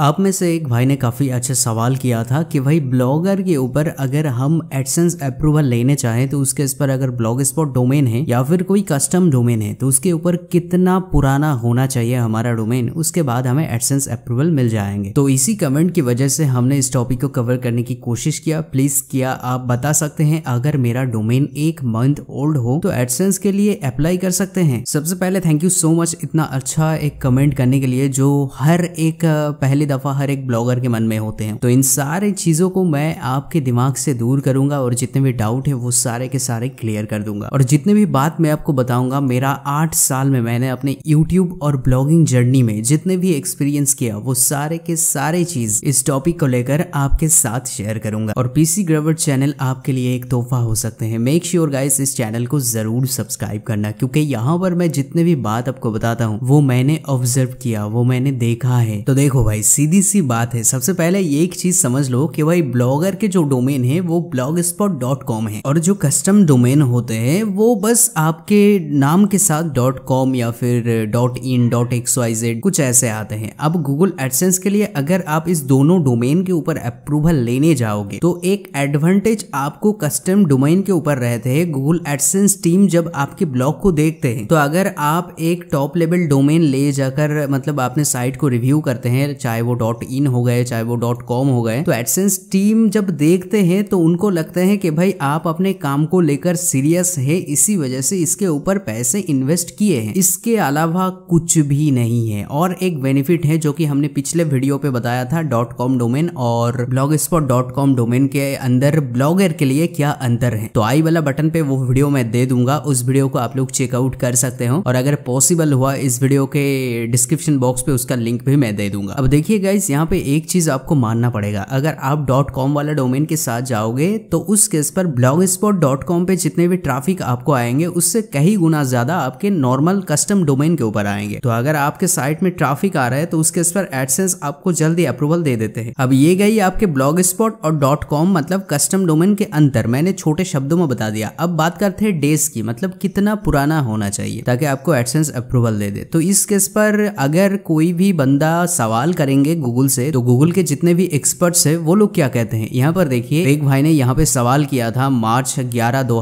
आप में से एक भाई ने काफ़ी अच्छा सवाल किया था कि भाई ब्लॉगर के ऊपर अगर हम एडसेंस अप्रूवल लेने चाहें तो उसके इस पर अगर ब्लॉग स्पॉट डोमेन है या फिर कोई कस्टम डोमेन है तो उसके ऊपर कितना पुराना होना चाहिए हमारा डोमेन उसके बाद हमें एडसेंस अप्रूवल मिल जाएंगे तो इसी कमेंट की वजह से हमने इस टॉपिक को कवर करने की कोशिश किया प्लीज किया आप बता सकते हैं अगर मेरा डोमेन एक मंथ ओल्ड हो तो एडसेंस के लिए अप्लाई कर सकते हैं सबसे पहले थैंक यू सो मच इतना अच्छा एक कमेंट करने के लिए जो हर एक पहले दफ़ा हर एक ब्लॉगर के मन में होते हैं तो इन सारे चीज़ों को मैं आपके दिमाग से दूर करूंगा और जितने भी डाउट है वो सारे के सारे क्लियर कर दूंगा और जितने भी बात मैं आपको बताऊंगा मेरा आठ साल में मैंने अपने यूट्यूब और ब्लॉगिंग जर्नी में जितने भी एक्सपीरियंस किया वो सारे के सारे चीज इस टॉपिक को लेकर आपके साथ शेयर करूंगा और पीसी ग्रवर चैनल आपके लिए एक तोहफा हो सकते हैं मेक श्योर गाइस इस चैनल को जरूर सब्सक्राइब करना क्योंकि यहाँ पर मैं जितने भी बात आपको बताता हूँ वो मैंने ऑब्जर्व किया वो मैंने देखा है तो देखो भाई सीधी सी बात है सबसे पहले ये एक चीज समझ लो कि भाई ब्लॉगर के जो डोमेन है वो ब्लॉग स्पॉट डॉट कॉम है और जो कस्टम डोमेन होते हैं वो बस आपके नाम के साथ डॉट कॉम या फिर dot in dot X Y Z कुछ ऐसे आते हैं अब गूगल एडसेंस के लिए अगर आप इस दोनों डोमेन के ऊपर अप्रूवल लेने जाओगे तो एक एडवांटेज आपको कस्टम डोमेन के ऊपर रहते हैं गूगल एडसेंस टीम जब आपके ब्लॉग को देखते हैं तो अगर आप एक टॉप लेवल डोमेन ले जाकर मतलब आपने साइट को रिव्यू करते हैं चाहे चाहे वो डॉट इन हो गए चाहे वो डॉट कॉम हो गए तो एडसेंस टीम जब देखते हैं तो उनको लगता है कि भाई आप अपने काम को लेकर सीरियस है इसी वजह से इसके ऊपर पैसे इन्वेस्ट किए हैं इसके अलावा कुछ भी नहीं है और एक बेनिफिट है जो कि हमने पिछले वीडियो पे बताया था डॉट कॉम डोमेन और blogspot dot com domain के अंदर ब्लॉगर के लिए क्या अंतर है तो आई वाला बटन पे वो वीडियो मैं दे दूंगा उस वीडियो को आप लोग चेकआउट कर सकते हो और अगर पॉसिबल हुआ इस वीडियो के डिस्क्रिप्शन बॉक्स पे उसका लिंक भी मैं दे दूंगा अब देखिए देखिए गाइज यहाँ पे एक चीज़ आपको मानना पड़ेगा अगर आप डॉट कॉम वाला डोमेन के साथ जाओगे तो उस केस पर ब्लॉग स्पॉट डॉट कॉम पर जितने भी ट्राफिक आपको आएंगे उससे कई गुना ज़्यादा आपके नॉर्मल कस्टम डोमेन के ऊपर आएंगे तो अगर आपके साइट में ट्राफिक आ रहा है तो उस केस पर एडसेंस आपको जल्दी अप्रूवल दे देते हैं अब ये गई आपके ब्लॉग स्पॉट और डॉट कॉम मतलब कस्टम डोमेन के अंतर मैंने छोटे शब्दों में बता दिया अब बात करते हैं डेज की मतलब कितना पुराना होना चाहिए ताकि आपको एडसेंस अप्रूवल दे दे तो इस केस पर अगर कोई भी बंदा सवाल करेंगे करेंगे गूगल से तो गूगल के जितने भी एक्सपर्ट्स है वो लोग क्या कहते हैं यहाँ पर देखिए एक भाई ने यहाँ पे सवाल किया था मार्च ग्यारह दो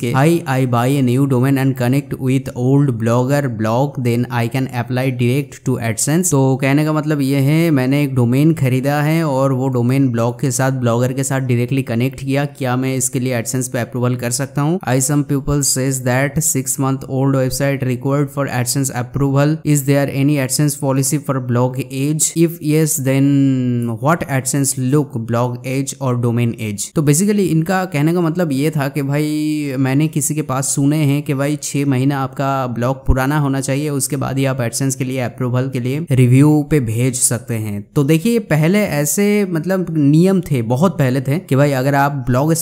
के I I buy a new domain and connect with old blogger blog then I can apply direct to AdSense तो कहने का मतलब ये है मैंने एक डोमेन खरीदा है और वो डोमेन ब्लॉग के साथ ब्लॉगर के साथ डायरेक्टली कनेक्ट किया क्या मैं इसके लिए एडसेंस पे अप्रूवल कर सकता हूँ I some people says that six month old website required for AdSense approval is there any AdSense policy for blog age if yes then what AdSense look blog edge और domain edge तो basically इनका कहने का मतलब ये था कि भाई मैंने किसी के पास सुने हैं कि भाई छः महीना आपका ब्लॉग पुराना होना चाहिए उसके बाद ही आप एडसेंस के लिए अप्रूवल के लिए रिव्यू पे भेज सकते हैं तो देखिए पहले ऐसे मतलब नियम थे बहुत पहले थे कि भाई अगर आप ब्लॉग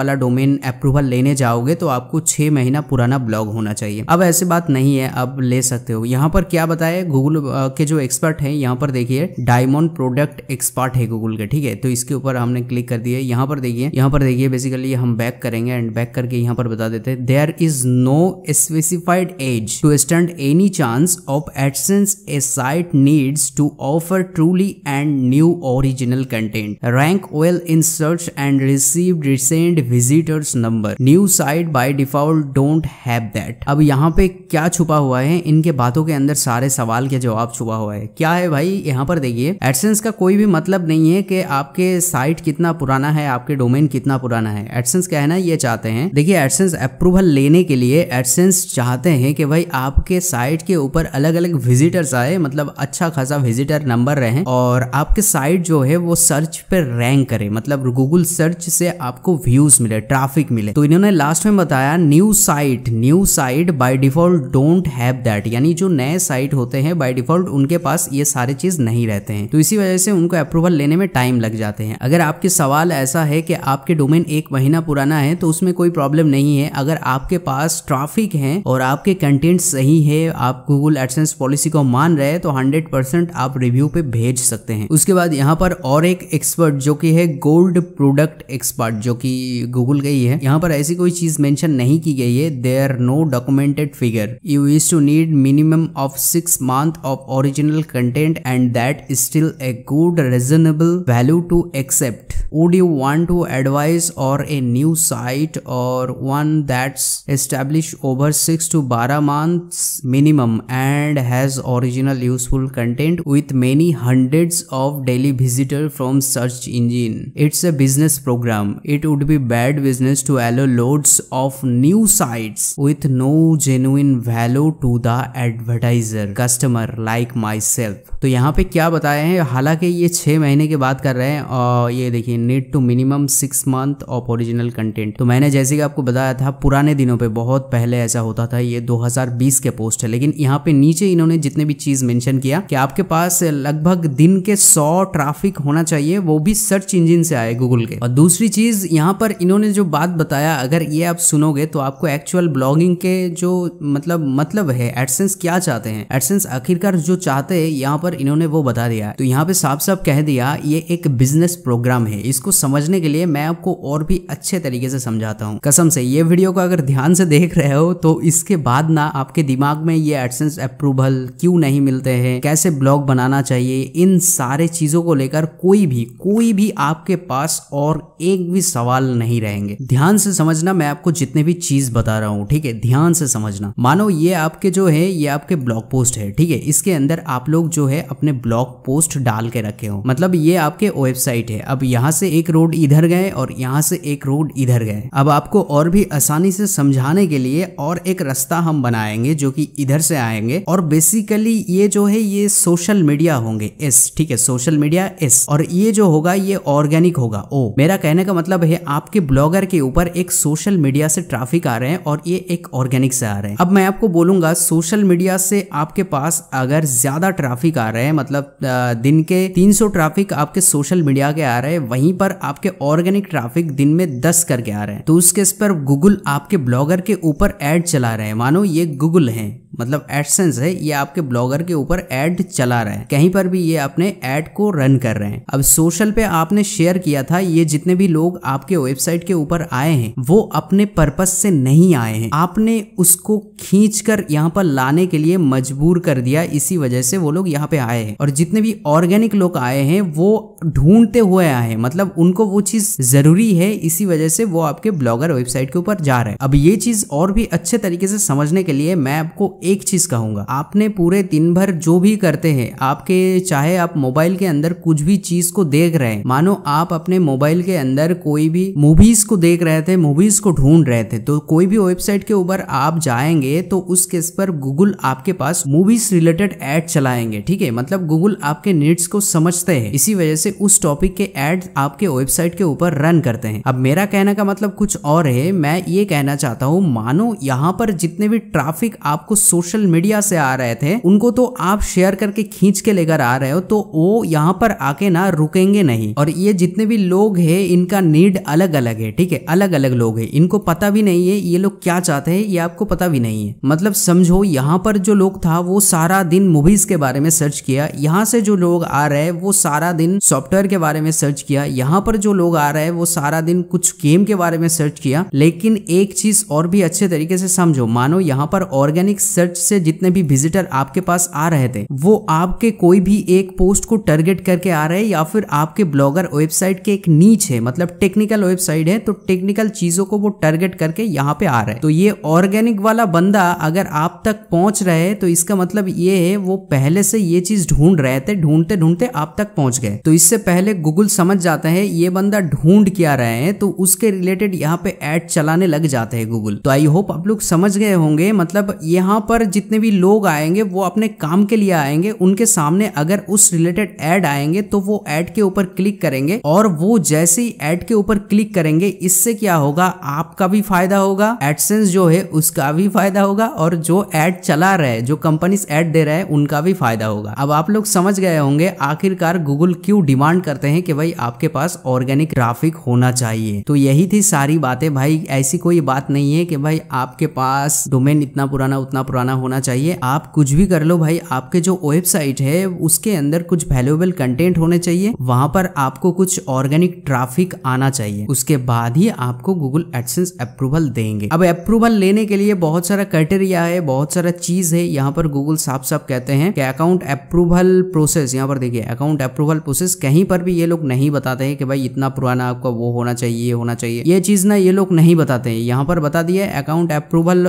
वाला डोमेन अप्रूवल लेने जाओगे तो आपको छः महीना पुराना ब्लॉग होना चाहिए अब ऐसी बात नहीं है अब ले सकते हो यहाँ पर क्या बताए गूगल के जो एक्सपर्ट हैं यहाँ पर देखिए डायमंड प्रोडक्ट एक्सपर्ट है गूगल के ठीक है तो इसके ऊपर हमने क्लिक कर दिया यहाँ पर देखिए यहाँ पर देखिए बेसिकली हम बैक करेंगे एंड बैक करके यहाँ पर बता देते हैं there is no specified age to stand any chance of AdSense a site needs to offer truly and new original content rank well in search and receive recent visitors number new site by default don't have that अब यहाँ पे क्या छुपा हुआ है इनके बातों के अंदर सारे सवाल के जवाब छुपा हुआ है क्या है भाई यहाँ पर देखिए एडसेंस का कोई भी मतलब नहीं है कि आपके साइट कितना पुराना है आपके डोमेन कितना पुराना है एडसेंस क्या है ना ये चाहते हैं देखिए एडसेंस अप्रूवल लेने के लिए एडसेंस चाहते हैं कि भाई आपके साइट के ऊपर अलग अलग विजिटर्स आए मतलब अच्छा खासा विजिटर नंबर रहे और आपके साइट जो है वो सर्च पे रैंक करे मतलब गूगल सर्च से आपको व्यूज मिले ट्रैफिक मिले तो इन्होंने लास्ट में बताया new site new site by default don't have that यानी जो नए साइट होते हैं बाय डिफॉल्ट उनके पास ये सारी चीज नहीं रहते हैं तो इसी वजह से उनको अप्रूवल लेने में टाइम लग जाते हैं अगर आपके सवाल ऐसा है कि आपके डोमेन एक महीना पुराना है तो उसमें कोई प्रॉब्लम नहीं है अगर आपके पास ट्राफिक है और आपके कंटेंट सही है आप गूगल एडसेंस पॉलिसी को मान रहे हैं तो हंड्रेड आप रिव्यू पे भेज सकते हैं उसके बाद यहाँ पर और एक एक्सपर्ट जो की है गोल्ड प्रोडक्ट एक्सपर्ट जो की गूगल का ही है यहाँ पर ऐसी कोई चीज मेंशन नहीं की गई है they are no documented figure you is to need minimum of six month of original content and that is still a good reasonable value to accept. Would you want to advise or a new site or one that's established over 6 to 12 months minimum and has original useful content with many hundreds of daily visitors from search engine? It's a business program. It would be bad business to allow loads of new sites with no genuine value to the advertiser, customer like myself. So यहाँ पे क्या बताए हैं हालांकि ये छः महीने की बात कर रहे हैं और ये देखिए need to minimum six month of original content तो मैंने जैसे कि आपको बताया था पुराने दिनों पे बहुत पहले ऐसा होता था ये 2020 के पोस्ट है लेकिन यहाँ पे नीचे इन्होंने जितने भी चीज़ मेंशन किया कि आपके पास लगभग दिन के सौ ट्राफिक होना चाहिए वो भी सर्च इंजिन से आए गूगल के और दूसरी चीज़ यहाँ पर इन्होंने जो बात बताया अगर ये आप सुनोगे तो आपको एक्चुअल ब्लॉगिंग के जो मतलब मतलब है एडसेंस क्या चाहते हैं एडसेंस आखिरकार जो चाहते हैं यहाँ पर इन्होंने उन्होंने वो बता दिया तो यहाँ पे साफ साफ कह दिया ये एक बिजनेस प्रोग्राम है इसको समझने के लिए मैं आपको और भी अच्छे तरीके से समझाता हूँ कसम से ये वीडियो को अगर ध्यान से देख रहे हो तो इसके बाद ना आपके दिमाग में ये एडसेंस अप्रूवल क्यों नहीं मिलते हैं कैसे ब्लॉग बनाना चाहिए इन सारे चीजों को लेकर कोई भी कोई भी आपके पास और एक भी सवाल नहीं रहेंगे ध्यान से समझना मैं आपको जितने भी चीज बता रहा हूँ ठीक है ध्यान से समझना मानो ये आपके जो है ये आपके ब्लॉग पोस्ट है ठीक है इसके अंदर आप लोग जो है अपने अपने ब्लॉग पोस्ट डाल के रखे हो मतलब ये आपके वेबसाइट है अब यहाँ से एक रोड इधर गए और यहाँ से एक रोड इधर गए अब आपको और भी आसानी से समझाने के लिए और एक रास्ता हम बनाएंगे जो कि इधर से आएंगे और बेसिकली ये जो है ये सोशल मीडिया होंगे एस ठीक है सोशल मीडिया एस और ये जो होगा ये ऑर्गेनिक होगा ओ मेरा कहने का मतलब है आपके ब्लॉगर के ऊपर एक सोशल मीडिया से ट्रैफिक आ रहे हैं और ये एक ऑर्गेनिक से आ रहे हैं अब मैं आपको बोलूंगा सोशल मीडिया से आपके पास अगर ज्यादा ट्रैफिक आ रहे हैं मतलब दिन के 300 ट्रैफिक आपके सोशल मीडिया के आ रहे हैं वहीं पर आपके ऑर्गेनिक ट्रैफिक दिन में 10 करके आ रहे हैं तो उस केस पर गूगल आपके ब्लॉगर के ऊपर एड चला रहे हैं मानो ये गूगल है मतलब एडसेंस है ये आपके ब्लॉगर के ऊपर एड चला रहा है कहीं पर भी ये अपने एड को रन कर रहे हैं अब सोशल पे आपने शेयर किया था ये जितने भी लोग आपके वेबसाइट के ऊपर आए हैं वो अपने पर्पज से नहीं आए हैं आपने उसको खींच कर यहाँ पर लाने के लिए मजबूर कर दिया इसी वजह से वो लोग यहाँ पे आए हैं हैं और जितने भी ऑर्गेनिक लोग आए हैं वो ढूंढते हुए आए हैं मतलब उनको वो चीज जरूरी है इसी वजह से वो आपके ब्लॉगर वेबसाइट के ऊपर जा रहे हैं अब ये चीज और भी अच्छे तरीके से समझने के लिए मैं आपको एक चीज कहूंगा आपने पूरे दिन भर जो भी करते हैं आपके चाहे आप मोबाइल के अंदर कुछ भी चीज को देख रहे हैं मानो आप अपने मोबाइल के अंदर कोई भी मूवीज को देख रहे थे मूवीज को ढूंढ रहे थे तो कोई भी वेबसाइट के ऊपर आप जाएंगे तो उस केस पर गूगल आपके पास मूवीज रिलेटेड एड चलाएंगे ठीक है मतलब तब गूगल आपके नीड्स को समझते हैं इसी वजह से उस टॉपिक के एड आपके वेबसाइट के ऊपर रन करते हैं अब मेरा कहने का मतलब कुछ और है मैं ये कहना चाहता हूँ मानो यहाँ पर जितने भी ट्राफिक आपको सोशल मीडिया से आ रहे थे उनको तो आप शेयर करके खींच के लेकर आ रहे हो तो वो यहाँ पर आके ना रुकेंगे नहीं और ये जितने भी लोग है इनका नीड अलग अलग है ठीक है अलग अलग लोग है इनको पता भी नहीं है ये लोग क्या चाहते हैं ये आपको पता भी नहीं है मतलब समझो यहाँ पर जो लोग था वो सारा दिन मूवीज के बारे में सर्च किया यहाँ से जो लोग आ रहे हैं वो सारा दिन सॉफ्टवेयर के बारे में सर्च किया यहाँ पर जो लोग आ रहे हैं वो सारा दिन कुछ गेम के बारे में सर्च किया लेकिन एक चीज और भी अच्छे तरीके से समझो मानो यहाँ पर ऑर्गेनिक सर्च से जितने भी विजिटर आपके पास आ रहे थे वो आपके कोई भी एक पोस्ट को टारगेट करके आ रहे या फिर आपके ब्लॉगर वेबसाइट के एक नीच है मतलब टेक्निकल वेबसाइट है तो टेक्निकल चीजों को वो टारगेट करके यहाँ पे आ रहे हैं तो ये ऑर्गेनिक वाला बंदा अगर आप तक पहुंच रहे तो इसका मतलब ये है वो पहले से ये चीज ढूंढ रहे थे ढूंढते ढूंढते आप तक पहुंच गए तो इससे पहले गूगल समझ जाता है ये बंदा ढूंढ क्या रहे हैं तो उसके रिलेटेड यहाँ पे एड चलाने लग जाते हैं गूगल तो आई होप आप लोग समझ गए होंगे मतलब यहाँ पर जितने भी लोग आएंगे वो अपने काम के लिए आएंगे उनके सामने अगर उस रिलेटेड एड आएंगे तो वो एड के ऊपर क्लिक करेंगे और वो जैसे ही एड के ऊपर क्लिक करेंगे इससे क्या होगा आपका भी फायदा होगा एडसेंस जो है उसका भी फायदा होगा और जो एड चला रहे जो कंपनी एड दे रहे हैं उनका भी फायदा होगा अब आप लोग समझ गए होंगे आखिरकार गूगल क्यों डिमांड करते हैं कि भाई आपके पास ऑर्गेनिक ग्राफिक होना चाहिए तो यही थी सारी बातें भाई ऐसी कोई बात नहीं है कि भाई आपके पास डोमेन इतना पुराना उतना पुराना होना चाहिए आप कुछ भी कर लो भाई आपके जो वेबसाइट है उसके अंदर कुछ वैल्यूएबल कंटेंट होने चाहिए वहां पर आपको कुछ ऑर्गेनिक ट्राफिक आना चाहिए उसके बाद ही आपको गूगल एडसेंस अप्रूवल देंगे अब अप्रूवल लेने के लिए बहुत सारा क्राइटेरिया है बहुत सारा चीज है यहाँ पर गूगल साफ साफ कहते हैं कि अकाउंट अप्रूव अप्रूवल प्रोसेस यहाँ पर देखिए अकाउंट अप्रूवल प्रोसेस कहीं पर भी ये लोग नहीं बताते हैं कि भाई इतना पुराना आपका वो होना चाहिए ये होना चाहिए ये चीज़ ना ये लोग नहीं बताते हैं यहाँ पर बता दिए अकाउंट अप्रूवल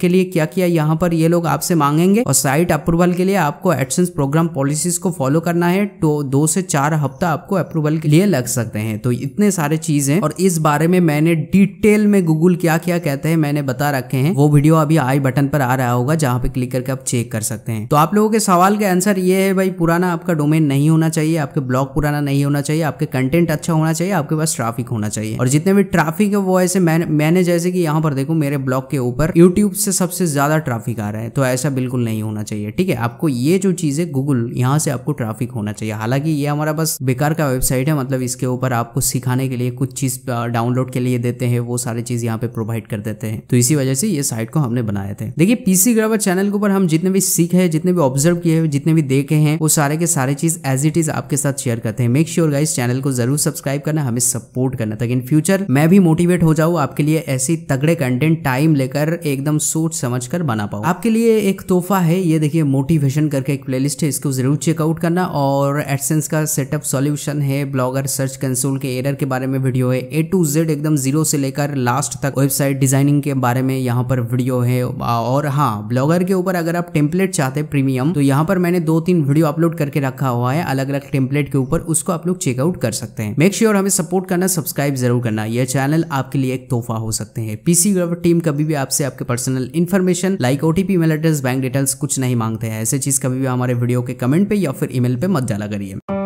के लिए क्या किया यहाँ पर ये लोग आपसे मांगेंगे और साइट अप्रूवल के लिए आपको एडसेंस प्रोग्राम पॉलिसीज को फॉलो करना है तो दो से चार हफ्ता आपको अप्रूवल के लिए लग सकते हैं तो इतने सारे चीज है और इस बारे में मैंने डिटेल में गूगल क्या क्या कहते हैं मैंने बता रखे हैं वो वीडियो अभी आई बटन पर आ रहा होगा जहाँ पे क्लिक करके आप चेक कर सकते हैं तो आप लोगों के सवाल का आंसर ये है भाई पुराना आपका डोमेन नहीं होना चाहिए आपके ब्लॉग पुराना नहीं होना चाहिए आपके कंटेंट अच्छा होना चाहिए आपके पास ट्राफिक होना चाहिए और जितने भी ट्राफिक है वो ऐसे मैंने मैंने जैसे कि यहाँ पर देखो मेरे ब्लॉग के ऊपर यूट्यूब से सबसे ज्यादा ट्राफिक आ रहा है तो ऐसा बिल्कुल नहीं होना चाहिए ठीक है आपको ये जो चीज है गूगल यहाँ से आपको ट्राफिक होना चाहिए हालांकि ये हमारा बस बेकार का वेबसाइट है मतलब इसके ऊपर आपको सिखाने के लिए कुछ चीज डाउनलोड के लिए देते हैं वो सारी चीज यहाँ पे प्रोवाइड कर देते हैं तो इसी वजह से ये साइट को हमने बनाए थे देखिए पीसी ग्रावर चैनल के ऊपर हम जितने भी सीखे हैं जितने भी ऑब्जर्व किए हैं जितने भी देखे चुके हैं वो सारे के सारे चीज एज इट इज आपके साथ शेयर करते हैं मेक श्योर गाइस चैनल को जरूर सब्सक्राइब करना हमें सपोर्ट करना ताकि इन फ्यूचर मैं भी मोटिवेट हो जाऊँ आपके लिए ऐसी तगड़े कंटेंट टाइम लेकर एकदम सोच समझ कर बना पाऊ आपके लिए एक तोहफा है ये देखिए मोटिवेशन करके एक प्ले है इसको जरूर चेकआउट करना और एडसेंस का सेटअप सोल्यूशन है ब्लॉगर सर्च कंसोल के एरर के बारे में वीडियो है ए टू जेड एकदम जीरो से लेकर लास्ट तक वेबसाइट डिजाइनिंग के बारे में यहाँ पर वीडियो है और हाँ ब्लॉगर के ऊपर अगर आप टेम्पलेट चाहते प्रीमियम तो यहाँ पर मैंने दो तीन वीडियो अपलोड करके रखा हुआ है अलग अलग टेम्पलेट के ऊपर उसको आप लोग चेकआउट कर सकते हैं मेक श्योर sure हमें सपोर्ट करना सब्सक्राइब जरूर करना यह चैनल आपके लिए एक तोहफा हो सकते हैं पीसी टीम कभी भी आपसे आपके personal information like OTP mail address bank details कुछ नहीं मांगते हैं ऐसे चीज कभी भी हमारे वीडियो के कमेंट पे या फिर ईमेल पे मत डाला करिए